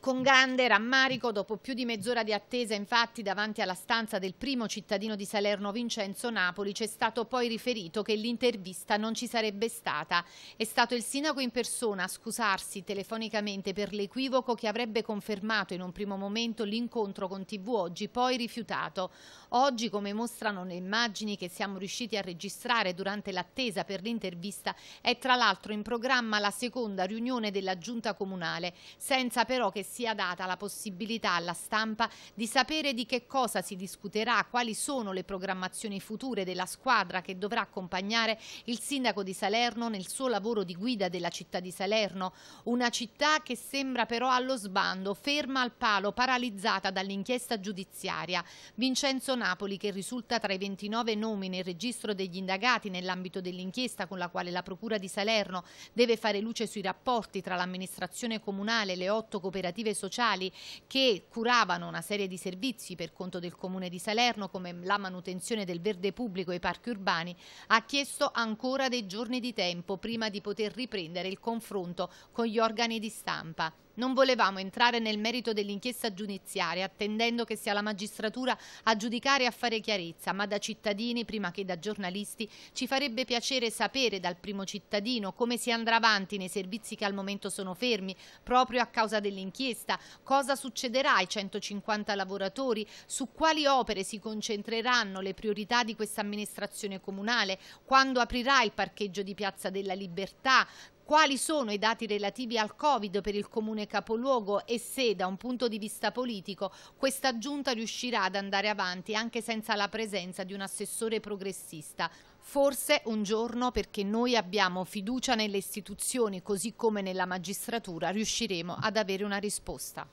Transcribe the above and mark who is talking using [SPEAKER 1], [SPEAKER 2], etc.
[SPEAKER 1] Con grande rammarico, dopo più di mezz'ora di attesa, infatti, davanti alla stanza del primo cittadino di Salerno, Vincenzo Napoli, c'è stato poi riferito che l'intervista non ci sarebbe stata. È stato il sindaco in persona a scusarsi telefonicamente per l'equivoco che avrebbe confermato in un primo momento l'incontro con TV Oggi, poi rifiutato. Oggi, come mostrano le immagini che siamo riusciti a registrare durante l'attesa per l'intervista, è tra l'altro in programma la seconda riunione della giunta comunale, senza però che sia data la possibilità alla stampa di sapere di che cosa si discuterà, quali sono le programmazioni future della squadra che dovrà accompagnare il sindaco di Salerno nel suo lavoro di guida della città di Salerno, una città che sembra però allo sbando, ferma al palo, paralizzata dall'inchiesta giudiziaria. Vincenzo Napoli, che risulta tra i 29 nomi nel registro degli indagati nell'ambito dell'inchiesta con la quale la Procura di Salerno deve fare luce sui rapporti tra l'amministrazione comunale e le otto cooperative cooperative sociali che curavano una serie di servizi per conto del Comune di Salerno come la manutenzione del verde pubblico e i parchi urbani, ha chiesto ancora dei giorni di tempo prima di poter riprendere il confronto con gli organi di stampa. Non volevamo entrare nel merito dell'inchiesta giudiziaria, attendendo che sia la magistratura a giudicare e a fare chiarezza, ma da cittadini, prima che da giornalisti, ci farebbe piacere sapere dal primo cittadino come si andrà avanti nei servizi che al momento sono fermi, proprio a causa dell'inchiesta, cosa succederà ai 150 lavoratori, su quali opere si concentreranno le priorità di questa amministrazione comunale, quando aprirà il parcheggio di Piazza della Libertà, quali sono i dati relativi al Covid per il comune capoluogo e se da un punto di vista politico questa giunta riuscirà ad andare avanti anche senza la presenza di un assessore progressista? Forse un giorno, perché noi abbiamo fiducia nelle istituzioni così come nella magistratura, riusciremo ad avere una risposta.